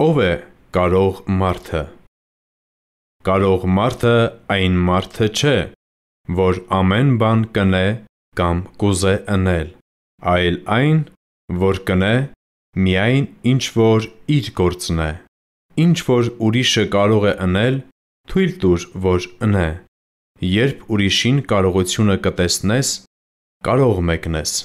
Ո՞վ է կարող մարդը։ Կարող մարդը այն մարդը չէ, որ ամեն բան կնե կամ կուզե ընել, այլ այն, որ կնե միայն ինչ որ իր գործն է։ Ինչ որ ուրիշը կարող է ընել, թույլ տուր, որ ընե։ Երբ ուրիշին կարողությունը կտեսնես, կարող մեկնես։